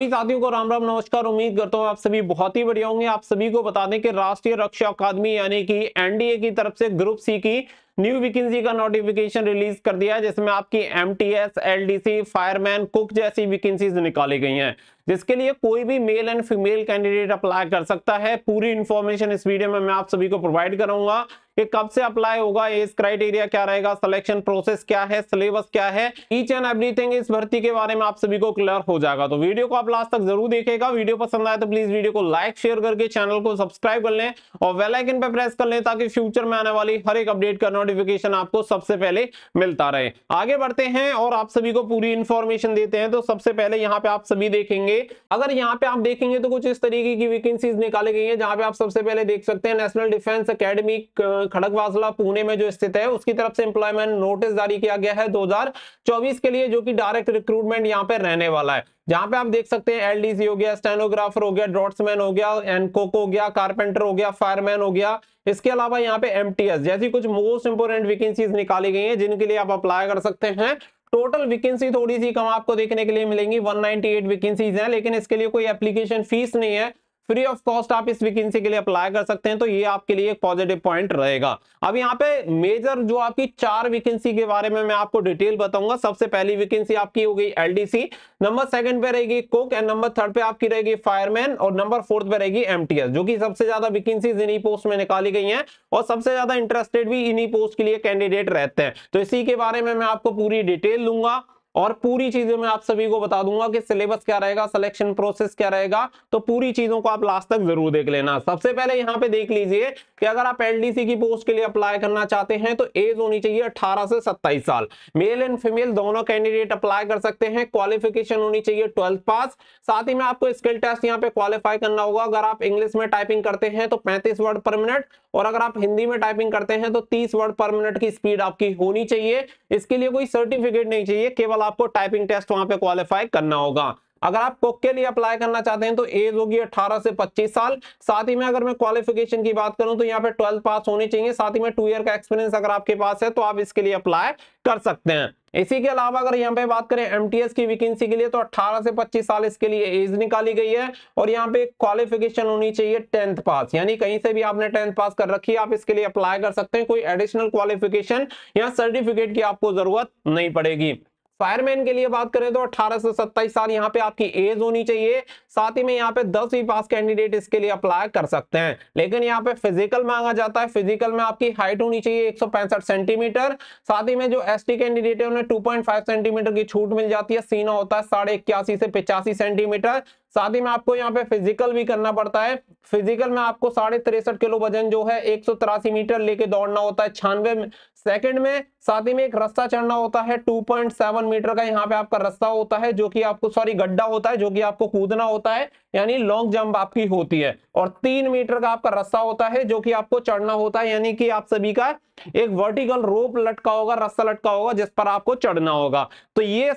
सभी साथियों को राम राम नमस्कार उम्मीद करता हूँ आप सभी बहुत ही बढ़िया होंगे आप सभी को बता दें कि राष्ट्रीय रक्षा अकादमी यानी कि एनडीए की तरफ से ग्रुप सी की न्यू वैकेंसी का नोटिफिकेशन रिलीज कर दिया है जिसमें आपकी M T S L D C fireman cook जैसी वैकेंसीज निकाली गई हैं जिसके लिए कोई भी male and female candidate apply कर सकता है पूरी इंफॉर्मेशन इस वीडियो में मैं आप सभी को प्रोवाइड करूंगा कि कब से अप्लाई होगा एज क्राइटेरिया क्या रहेगा सिलेक्शन प्रोसेस क्या है सिलेबस क्या है ईच एंड एवरीथिंग इस भर्ती के बारे में आप सभी को क्लियर हो जाएगा तो वीडियो को आप लास्ट तक जरूर देखेगा वीडियो पसंद आए तो प्लीज वीडियो को लाइक शेयर करके चैनल को सब्सक्राइब कर लें और वेलाइकन पर प्रेस कर लें ताकि फ्यूचर में आने वाली हर एक अपडेट का नोटिफिकेशन आपको सबसे पहले मिलता रहे आगे बढ़ते हैं और आप सभी को पूरी इंफॉर्मेशन देते हैं तो सबसे पहले यहाँ पे आप सभी देखेंगे अगर यहाँ पे आप देखेंगे तो कुछ इस तरीके की वैकेंसीज निकाली गई है जहां पे आप सबसे पहले देख सकते हैं national defence academy Khadakwasla Pune में जो स्थित है उसकी तरफ से इंप्लॉयमेंट नोटिस जारी किया गया है दो के लिए जो की डायरेक्ट रिक्रूटमेंट यहाँ पे रहने वाला है जहां पे आप देख सकते हैं एलडीसी हो गया स्टेनोग्राफर हो गया ड्रॉट्समैन हो गया एनकोक हो गया कारपेंटर हो गया फायरमैन हो गया इसके अलावा यहाँ पे एमटीएस जैसी कुछ मोस्ट इंपोर्टेंट वैकेंसीज निकाली गई हैं जिनके लिए आप अप्लाई कर सकते हैं टोटल वैकेंसी थोड़ी सी कम आपको देखने के लिए मिलेंगी 198 वैकेंसीज हैं लेकिन इसके लिए कोई एप्लीकेशन फीस नहीं है फ्री ऑफ कॉस्ट आप इस वैकेंसी के लिए अप्लाई कर सकते हैं तो ये आपके लिए एक पॉजिटिव पॉइंट रहेगा अब यहाँ पे मेजर जो आपकी चार वैकेंसी के बारे में मैं आपको डिटेल बताऊंगा सबसे पहली वैकेंसी आपकी हो गई एल नंबर सेकंड पे रहेगी कुक एंड नंबर थर्ड पे आपकी रहेगी फायरमैन और नंबर फोर्थ पे रहेगी एम जो की सबसे ज्यादा वैकेंसीज इन्हीं पोस्ट में निकाली गई है और सबसे ज्यादा इंटरेस्टेड भी इन्हीं पोस्ट के लिए कैंडिडेट रहते हैं तो इसी के बारे में मैं आपको पूरी डिटेल लूंगा और पूरी चीजें मैं आप सभी को बता दूंगा कि सिलेबस क्या रहेगा सिलेक्शन प्रोसेस क्या रहेगा तो पूरी चीजों को आप लास्ट तक जरूर देख लेना सबसे पहले यहाँ पे देख लीजिए कि अगर आप एलडीसी की पोस्ट के लिए अप्लाई करना चाहते हैं तो एज होनी चाहिए अठारह से सत्ताईस साल मेल एंड फीमेल दोनों कैंडिडेट अप्लाई कर सकते हैं क्वालिफिकेशन होनी चाहिए ट्वेल्थ पास साथ ही में आपको स्किल टेस्ट यहाँ पे क्वालिफाई करना होगा अगर आप इंग्लिश में टाइपिंग करते हैं तो पैंतीस वर्ड पर मिनट और अगर आप हिंदी में टाइपिंग करते हैं तो तीस वर्ड पर मिनट की स्पीड आपकी होनी चाहिए इसके लिए कोई सर्टिफिकेट नहीं चाहिए केवल आपको टाइपिंग टेस्ट वहां पे क्वालिफाई करना होगा अगर आप कुक के लिए अप्लाई करना चाहते हैं तो एज होगी 18 से 25 साल साथ ही में अगर मैं क्वालिफिकेशन की बात करूं तो यहाँ पे 12 पास होने चाहिए साथ ही में टू ईयर का एक्सपीरियंस अगर आपके पास है तो आप इसके लिए अप्लाई कर सकते हैं इसी के अलावा अगर यहाँ पे बात करें एम की वैकेंसी के लिए तो 18 से 25 साल इसके लिए एज निकाली गई है और यहाँ पे क्वालिफिकेशन होनी चाहिए टेंथ पास यानी कहीं से भी आपने टेंथ पास कर रखी है आप इसके लिए अप्लाई कर सकते हैं कोई एडिशनल क्वालिफिकेशन या सर्टिफिकेट की आपको जरूरत नहीं पड़ेगी फायरमैन के लिए बात करें तो 18 से 27 साल यहाँ पे आपकी एज होनी चाहिए साथ ही में यहाँ पे 10वीं पास कैंडिडेट इसके लिए अप्लाई कर सकते हैं लेकिन यहाँ पे फिजिकल मांगा जाता है फिजिकल में आपकी हाइट होनी चाहिए एक सेंटीमीटर साथ ही में जो एस कैंडिडेट है उन्हें टू सेंटीमीटर की छूट मिल जाती है सीना होता है साढ़े इक्यासी से पिचासी सेंटीमीटर साथ ही में आपको यहाँ पे फिजिकल भी करना पड़ता है फिजिकल में आपको साढ़े तिरसठ किलो वजन जो है एक मीटर लेके दौड़ना होता है छानवे सेकंड में साथ ही में एक रास्ता चढ़ना होता है 2.7 मीटर का यहाँ पे आपका रास्ता होता है जो कि आपको सॉरी गड्ढा होता है जो कि आपको कूदना होता है यानी लॉन्ग जंप आपकी होती है और तीन मीटर का आपका रस्ता होता है जो कि आपको चढ़ना होता है यानी कि आप सभी का एक वर्टिकल रोप लटका होगा रस्ता लटका होगा जिस पर आपको चढ़ना होगा तो ये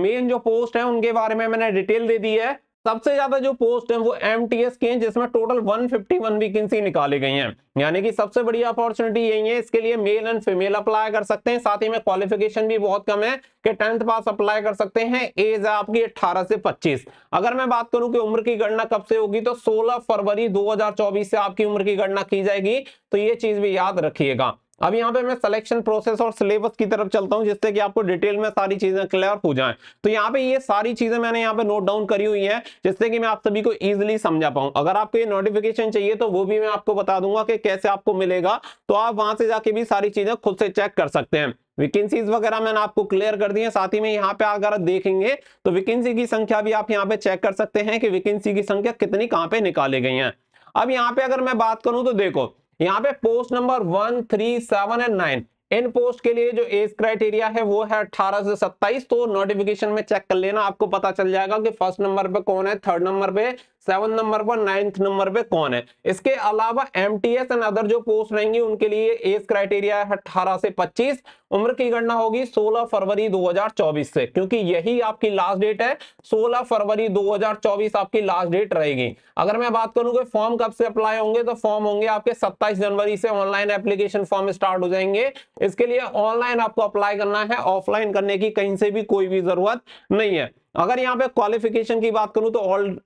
मेन जो पोस्ट है उनके बारे में मैंने डिटेल दे दी है सबसे ज्यादा जो पोस्ट है वो एम टी एस की है जिसमें टोटल 151 फिफ्टी वैकेंसी निकाली गई हैं यानी कि सबसे बड़ी अपॉर्चुनिटी यही है इसके लिए मेल एंड फीमेल अप्लाई कर सकते हैं साथ ही में क्वालिफिकेशन भी बहुत कम है कि टेंथ पास अप्लाई कर सकते हैं एज है आपकी 18 से 25 अगर मैं बात करूं कि उम्र की गणना कब से होगी तो सोलह फरवरी दो से आपकी उम्र की गणना की जाएगी तो ये चीज भी याद रखिएगा अब यहाँ पे मैं सिलेक्शन प्रोसेस और सिलेबस की तरफ चलता हूँ जिससे कि आपको डिटेल में सारी चीजें क्लियर हो जाएं तो यहाँ पे ये सारी चीजें मैंने यहाँ पे नोट डाउन करी हुई है जिससे कि मैं आप सभी को इजिली समझा पाऊँ अगर आपको ये नोटिफिकेशन चाहिए तो वो भी मैं आपको बता दूंगा कि कैसे आपको मिलेगा तो आप वहां से जाके भी सारी चीजें खुद से चेक कर सकते हैं वैकेंसीज वगैरह मैंने आपको क्लियर कर दी है साथ ही में यहाँ पे अगर देखेंगे तो वैकेंसी की संख्या भी आप यहाँ पे चेक कर सकते हैं कि वैकेंसी की संख्या कितनी कहाँ पे निकाली गई है अब यहाँ पे अगर मैं बात करूं तो देखो यहाँ पे post number one three seven and nine इन पोस्ट के लिए जो एज क्राइटेरिया है वो है 18 से 27 तो नोटिफिकेशन में चेक कर लेना आपको पता चल जाएगा कि फर्स्ट नंबर पे कौन है थर्ड नंबर पे सेवन नंबर पर नाइन्थ नंबर पे कौन है इसके अलावा M T S and other जो पोस्ट रहेंगी उनके लिए एज क्राइटेरिया है अठारह से पच्चीस उम्र की गणना होगी 16 फरवरी 2024 से क्योंकि यही आपकी लास्ट डेट है 16 फरवरी 2024 आपकी लास्ट डेट रहेगी अगर मैं बात करूं कि फॉर्म कब से अप्लाई होंगे तो फॉर्म होंगे आपके 27 जनवरी से ऑनलाइन एप्लीकेशन फॉर्म स्टार्ट हो जाएंगे इसके लिए ऑनलाइन आपको अप्लाई करना है ऑफलाइन करने की कहीं से भी कोई भी जरूरत नहीं है अगर यहाँ पे क्वालिफिकेशन की बात करूं तो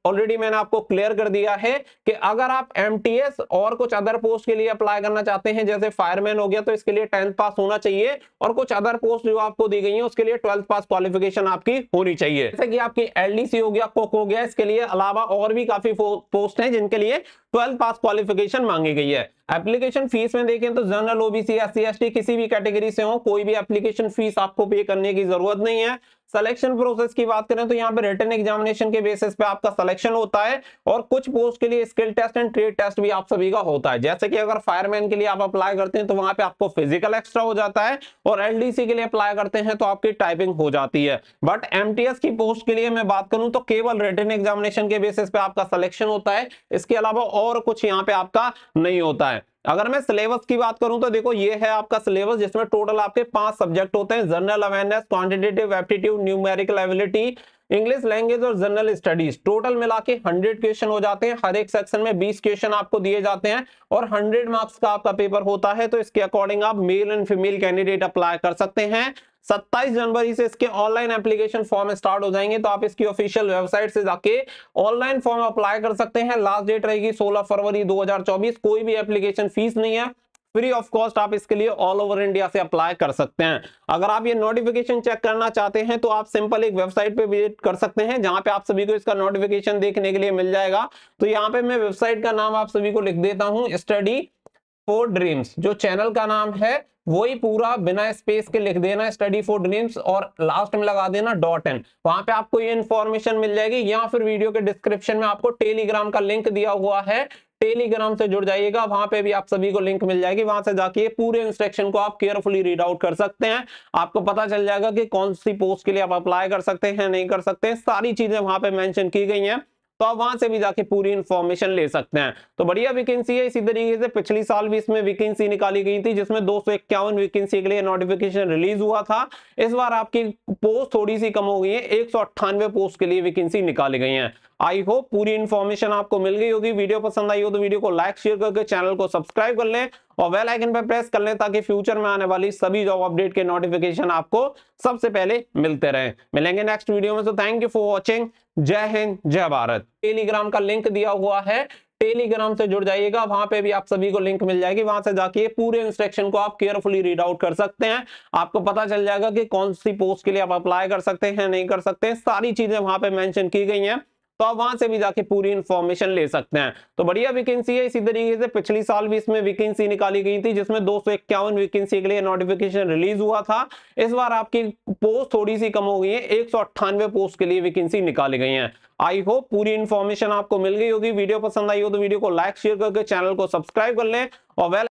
ऑलरेडी मैंने आपको क्लियर कर दिया है कि अगर आप एम और कुछ अदर पोस्ट के लिए अप्लाई करना चाहते हैं जैसे फायरमैन हो गया तो इसके लिए टेंथ पास होना चाहिए और कुछ अदर पोस्ट जो आपको दी गई है उसके लिए ट्वेल्थ पास क्वालिफिकेशन आपकी होनी चाहिए जैसे कि आपकी एल हो गया कुक हो गया इसके लिए अलावा और भी काफी पोस्ट है जिनके लिए ट्वेल्थ पास क्वालिफिकेशन मांगी गई है एप्लीकेशन फीस में देखें तो जनरल ओबीसी एस सी किसी भी कैटेगरी से हो कोई भी एप्लीकेशन फीस आपको पे करने की जरूरत नहीं है सिलेक्शन प्रोसेस की बात करें तो यहाँ पे रिटर्न एग्जामिनेशन के बेसिस पे आपका सिलेक्शन होता है और कुछ पोस्ट के लिए skill test and trade test भी आप सभी का होता है जैसे कि अगर फायरमैन के लिए आप अप्लाई करते हैं तो वहां पे आपको फिजिकल एक्स्ट्रा हो जाता है और एल के लिए अप्लाई करते हैं तो आपकी टाइपिंग हो जाती है बट एम की पोस्ट के लिए मैं बात करूँ तो केवल रिटर्न एग्जामिनेशन के बेसिस पे आपका सिलेक्शन होता है इसके अलावा और कुछ यहाँ पे आपका नहीं होता है अगर मैं सिलेबस की बात करूं तो देखो ये है आपका सिलेबस जिसमें टोटल आपके पांच सब्जेक्ट होते हैं general awareness quantitative aptitude numerical ability English language और जनरल स्टडीज टोटल मिला के हंड्रेड क्वेश्चन हो जाते हैं हर एक सेक्शन में बीस क्वेश्चन आपको दिए जाते हैं और हंड्रेड मार्क्स का आपका पेपर होता है तो इसके अकॉर्डिंग आप male and female candidate apply कर सकते हैं 27 जनवरी से इसके ऑनलाइन एप्लीकेशन फॉर्म स्टार्ट हो जाएंगे तो आप इसकी ऑफिशियल वेबसाइट से जाके ऑनलाइन फॉर्म अप्लाई कर सकते हैं लास्ट डेट रहेगी 16 फरवरी 2024 कोई भी एप्लीकेशन फीस नहीं है फ्री ऑफ कॉस्ट आप इसके लिए ऑल ओवर इंडिया से अप्लाई कर सकते हैं अगर आप ये नोटिफिकेशन चेक करना चाहते हैं तो आप सिंपल एक वेबसाइट पे विजिट कर सकते हैं जहां पे आप सभी को इसका नोटिफिकेशन देखने के लिए मिल जाएगा तो यहाँ पे मैं वेबसाइट का नाम आप सभी को लिख देता हूँ स्टडी फॉर ड्रीम्स जो चैनल का नाम है वही पूरा बिना स्पेस के लिख देना स्टडी फॉर ड्रीम्स और लास्ट में लगा देना डॉट एन वहां पे आपको ये इन्फॉर्मेशन मिल जाएगी या फिर वीडियो के डिस्क्रिप्शन में आपको टेलीग्राम का लिंक दिया हुआ है टेलीग्राम से जुड़ जाइएगा वहां पे भी आप सभी को लिंक मिल जाएगी वहां से जाके पूरे इंस्ट्रक्शन को आप केयरफुली रीड आउट कर सकते हैं आपको पता चल जाएगा कि कौन सी पोस्ट के लिए आप अप्लाई कर सकते हैं नहीं कर सकते हैं सारी चीजें वहां पे मेंशन की गई हैं तो आप वहां से भी जाके पूरी इन्फॉर्मेशन ले सकते हैं तो बढ़िया वैकेंसी है इसी तरीके से पिछली साल भी इसमें वैकेंसी निकाली गई थी जिसमें दो वैकेंसी के लिए नोटिफिकेशन रिलीज हुआ था इस बार आपकी पोस्ट थोड़ी सी कम हो गई है एक पोस्ट के लिए वैकेंसी निकाली गई है आई होप पूरी इन्फॉर्मेशन आपको मिल गई होगी वीडियो पसंद आई हो तो वीडियो को लाइक शेयर करके चैनल को सब्सक्राइब कर लें और वेल आइकन पर प्रेस कर लें ताकि फ्यूचर में आने वाली सभी जॉब अपडेट के नोटिफिकेशन आपको सबसे पहले मिलते रहे मिलेंगे नेक्स्ट वीडियो में तो थैंक यू फॉर वॉचिंग जय हिंद जय भारत टेलीग्राम का लिंक दिया हुआ है टेलीग्राम से जुड़ जाइएगा वहां पे भी आप सभी को लिंक मिल जाएगी वहां से जाके पूरे इंस्ट्रक्शन को आप केयरफुली रीड आउट कर सकते हैं आपको पता चल जाएगा कि कौन सी पोस्ट के लिए आप अप्लाई कर सकते हैं नहीं कर सकते हैं सारी चीजें वहां पे मेंशन की गई हैं तो आप वहां से भी जाके पूरी इंफॉर्मेशन ले सकते हैं तो बढ़िया वैकेंसी है इसी तरीके से पिछले साल भी इसमें वैकेंसी निकाली गई थी जिसमें दो वैकेंसी के लिए नोटिफिकेशन रिलीज हुआ था इस बार आपकी पोस्ट थोड़ी सी कम हो गई है एक पोस्ट के लिए वैकेंसी निकाली गई है आई होप पूरी इन्फॉर्मेशन आपको मिल गई होगी वीडियो पसंद आई हो तो वीडियो को लाइक शेयर करके चैनल को सब्सक्राइब कर लें और वेल